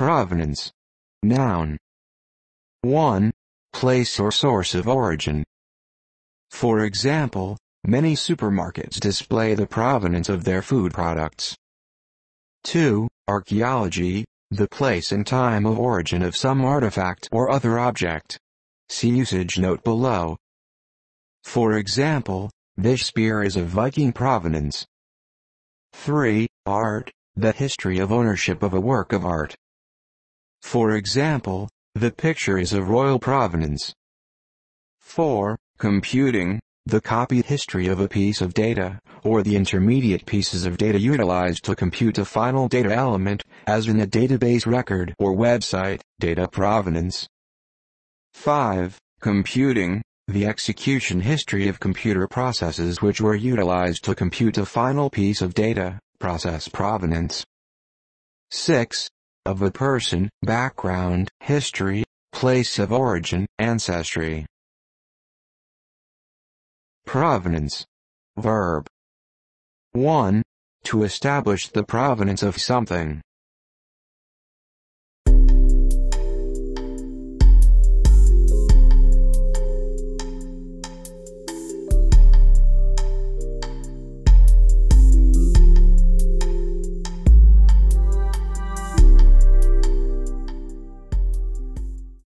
Provenance. Noun. 1. Place or source of origin. For example, many supermarkets display the provenance of their food products. 2. Archaeology, the place and time of origin of some artifact or other object. See usage note below. For example, this spear is of Viking provenance. 3. Art, the history of ownership of a work of art. For example, the picture is of royal provenance. 4. Computing, the copied history of a piece of data, or the intermediate pieces of data utilized to compute a final data element, as in a database record or website, data provenance. 5. Computing, the execution history of computer processes which were utilized to compute a final piece of data, process provenance. 6 of a person, background, history, place of origin, ancestry. Provenance. Verb. 1. To establish the provenance of something.